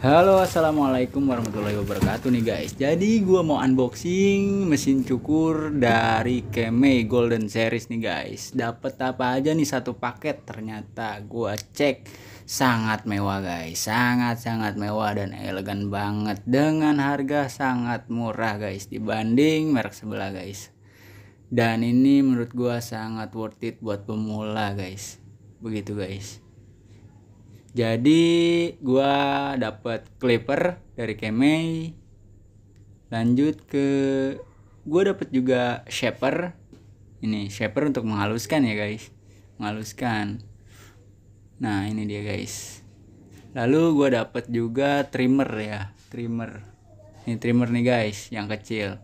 Halo assalamualaikum warahmatullahi wabarakatuh nih guys Jadi gue mau unboxing mesin cukur dari Kemei Golden Series nih guys Dapat apa aja nih satu paket ternyata gue cek sangat mewah guys Sangat-sangat mewah dan elegan banget Dengan harga sangat murah guys dibanding merek sebelah guys Dan ini menurut gue sangat worth it buat pemula guys Begitu guys jadi gue dapet clipper dari Kemei lanjut ke gue dapet juga shaper ini shaper untuk menghaluskan ya guys menghaluskan nah ini dia guys lalu gue dapet juga trimmer ya trimmer ini trimmer nih guys yang kecil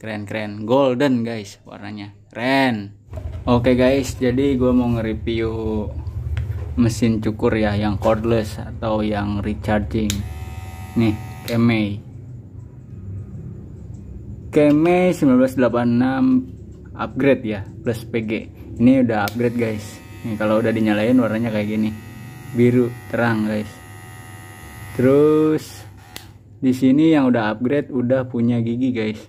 keren keren golden guys warnanya keren oke okay guys jadi gue mau nge-review mesin cukur ya yang cordless atau yang recharging nih Kemei Kemei 1986 upgrade ya plus PG ini udah upgrade guys nih kalau udah dinyalain warnanya kayak gini biru terang guys terus di sini yang udah upgrade udah punya gigi guys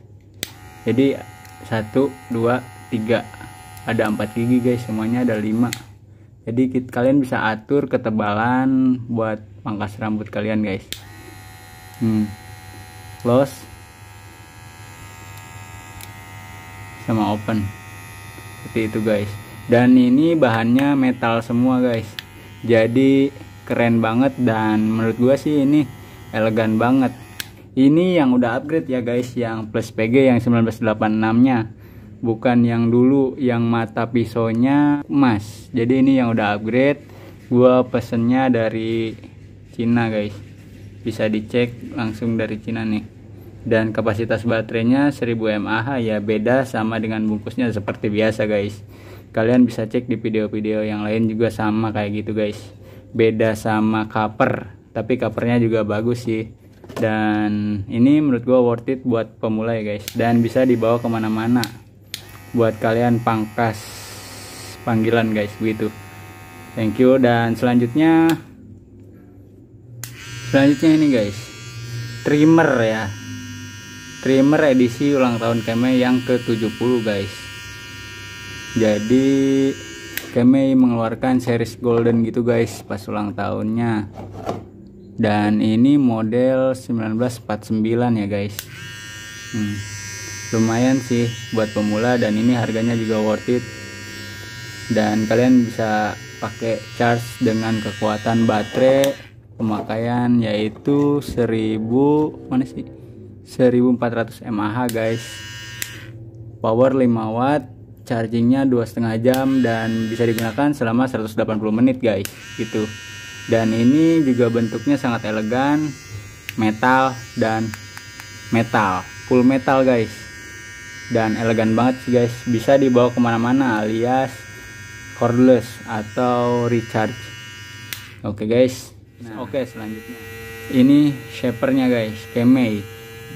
jadi satu dua tiga ada empat gigi guys semuanya ada lima jadi kalian bisa atur ketebalan buat pangkas rambut kalian guys hmm. close sama open seperti itu guys dan ini bahannya metal semua guys jadi keren banget dan menurut gue sih ini elegan banget ini yang udah upgrade ya guys yang plus PG yang 1986 nya bukan yang dulu yang mata pisaunya emas jadi ini yang udah upgrade gua pesennya dari Cina guys bisa dicek langsung dari Cina nih dan kapasitas baterainya 1000 mAh ya beda sama dengan bungkusnya seperti biasa guys kalian bisa cek di video-video yang lain juga sama kayak gitu guys beda sama cover tapi covernya juga bagus sih dan ini menurut gua worth it buat pemula ya guys dan bisa dibawa kemana-mana buat kalian pangkas panggilan guys begitu thank you dan selanjutnya selanjutnya ini guys trimmer ya trimmer edisi ulang tahun Keme yang ke 70 guys jadi Keme mengeluarkan series golden gitu guys pas ulang tahunnya dan ini model 1949 ya guys hmm lumayan sih buat pemula dan ini harganya juga worth it dan kalian bisa pakai charge dengan kekuatan baterai pemakaian yaitu 1000 mana sih 1400 mAh guys power 5 watt chargingnya dua setengah jam dan bisa digunakan selama 180 menit guys gitu dan ini juga bentuknya sangat elegan metal dan metal full metal guys dan elegan banget sih guys bisa dibawa kemana-mana alias cordless atau recharge oke okay guys nah. oke okay, selanjutnya ini shapernya guys Kemei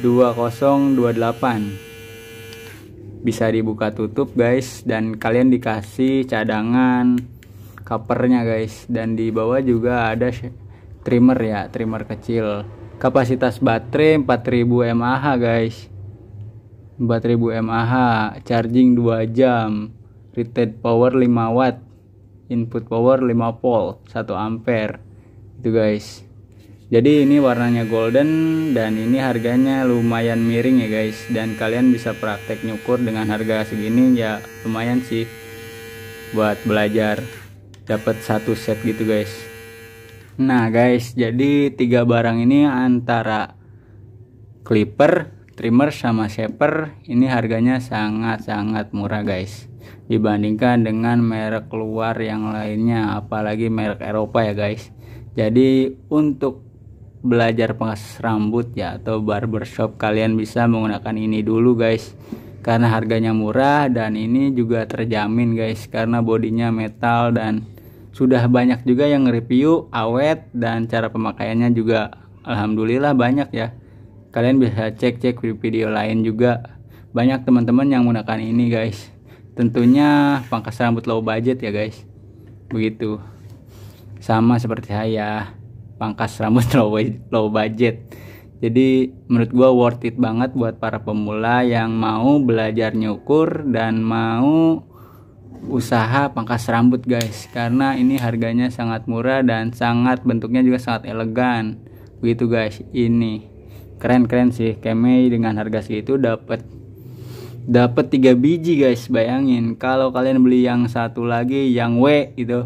2028 bisa dibuka tutup guys dan kalian dikasih cadangan covernya guys dan di bawah juga ada trimmer ya trimmer kecil kapasitas baterai 4000 mAh guys 4000 mAh, charging 2 jam, rated power 5 watt, input power 5 volt, 1 ampere. Itu guys. Jadi ini warnanya golden dan ini harganya lumayan miring ya guys dan kalian bisa praktek nyukur dengan harga segini ya lumayan sih buat belajar dapat satu set gitu guys. Nah guys jadi tiga barang ini antara clipper trimmer sama shaper ini harganya sangat-sangat murah guys dibandingkan dengan merek luar yang lainnya apalagi merek Eropa ya guys jadi untuk belajar pengas rambut ya atau barbershop kalian bisa menggunakan ini dulu guys karena harganya murah dan ini juga terjamin guys karena bodinya metal dan sudah banyak juga yang review awet dan cara pemakaiannya juga alhamdulillah banyak ya kalian bisa cek-cek video lain juga banyak teman-teman yang menggunakan ini guys tentunya pangkas rambut low budget ya guys begitu sama seperti saya pangkas rambut low, low budget jadi menurut gue worth it banget buat para pemula yang mau belajar nyukur dan mau usaha pangkas rambut guys karena ini harganya sangat murah dan sangat bentuknya juga sangat elegan begitu guys ini keren-keren sih Kemei dengan harga segitu dapat dapat 3 biji guys bayangin kalau kalian beli yang satu lagi yang W itu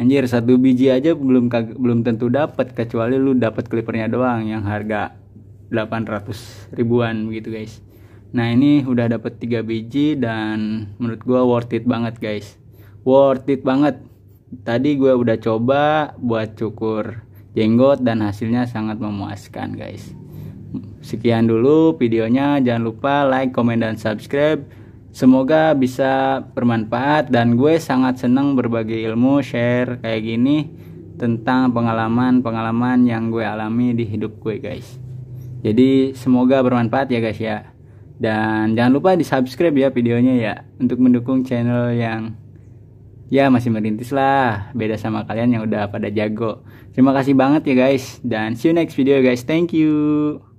anjir satu biji aja belum belum tentu dapat kecuali lu dapat klipernya doang yang harga 800 ribuan gitu guys nah ini udah dapat 3 biji dan menurut gua worth it banget guys worth it banget tadi gue udah coba buat cukur jenggot dan hasilnya sangat memuaskan guys Sekian dulu videonya, jangan lupa like, komen, dan subscribe. Semoga bisa bermanfaat dan gue sangat senang berbagi ilmu, share kayak gini tentang pengalaman-pengalaman yang gue alami di hidup gue guys. Jadi semoga bermanfaat ya guys ya. Dan jangan lupa di subscribe ya videonya ya untuk mendukung channel yang ya masih merintis lah beda sama kalian yang udah pada jago terima kasih banget ya guys dan see you next video guys thank you